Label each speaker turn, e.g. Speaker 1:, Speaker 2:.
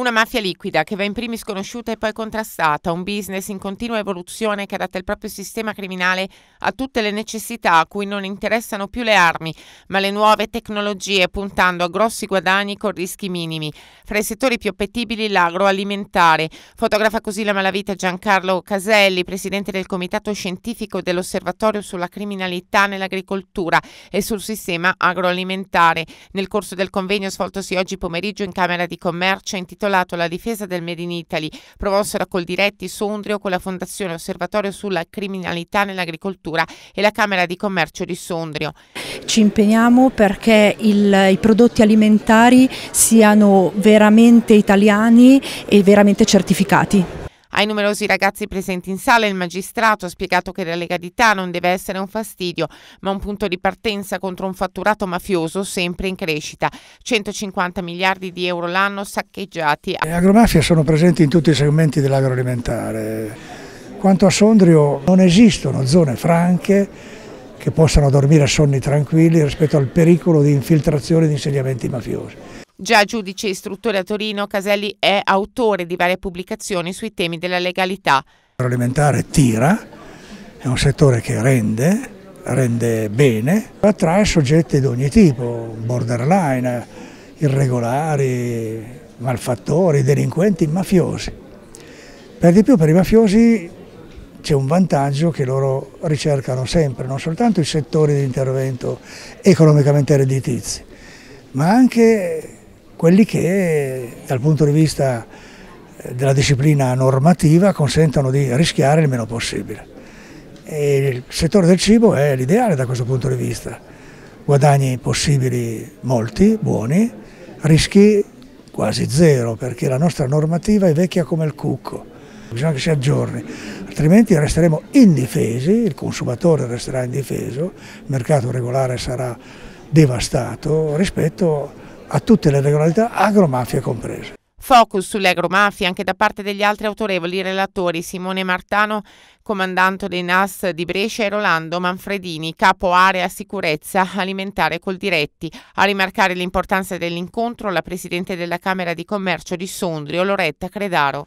Speaker 1: Una mafia liquida che va in primis conosciuta e poi contrastata, un business in continua evoluzione che adatta il proprio sistema criminale a tutte le necessità a cui non interessano più le armi, ma le nuove tecnologie, puntando a grossi guadagni con rischi minimi. Fra i settori più appetibili l'agroalimentare. Fotografa così la malavita Giancarlo Caselli, presidente del Comitato Scientifico dell'Osservatorio sulla criminalità nell'agricoltura e sul sistema agroalimentare. Nel corso del convegno svoltosi oggi pomeriggio in Camera di Commercio intitolato intitolato alla difesa del Made in Italy, promosso da Coldiretti Sondrio con la Fondazione Osservatorio sulla criminalità nell'agricoltura e la Camera di Commercio di Sondrio. Ci impegniamo perché il, i prodotti alimentari siano veramente italiani e veramente certificati. Ai numerosi ragazzi presenti in sala il magistrato ha spiegato che la legalità non deve essere un fastidio, ma un punto di partenza contro un fatturato mafioso sempre in crescita. 150 miliardi di euro l'anno saccheggiati. Le
Speaker 2: agromafie sono presenti in tutti i segmenti dell'agroalimentare. Quanto a Sondrio non esistono zone franche che possano dormire a sonni tranquilli rispetto al pericolo di infiltrazione di insediamenti mafiosi.
Speaker 1: Già giudice istruttore a Torino, Caselli è autore di varie pubblicazioni sui temi della legalità.
Speaker 2: L'alimentare tira, è un settore che rende, rende bene, attrae soggetti di ogni tipo, borderline, irregolari, malfattori, delinquenti, mafiosi. Per di più per i mafiosi c'è un vantaggio che loro ricercano sempre, non soltanto i settori di intervento economicamente redditizi, ma anche quelli che dal punto di vista eh, della disciplina normativa consentono di rischiare il meno possibile. E il settore del cibo è l'ideale da questo punto di vista, guadagni possibili molti, buoni, rischi quasi zero perché la nostra normativa è vecchia come il cucco, bisogna che si aggiorni, altrimenti resteremo indifesi, il consumatore resterà indifeso, il mercato regolare sarà devastato rispetto a a tutte le regolarità, agromafia comprese.
Speaker 1: Focus sull'agromafia anche da parte degli altri autorevoli relatori Simone Martano, comandante dei NAS di Brescia e Rolando Manfredini, capo area sicurezza alimentare col diretti. A rimarcare l'importanza dell'incontro la Presidente della Camera di Commercio di Sondrio, Loretta Credaro.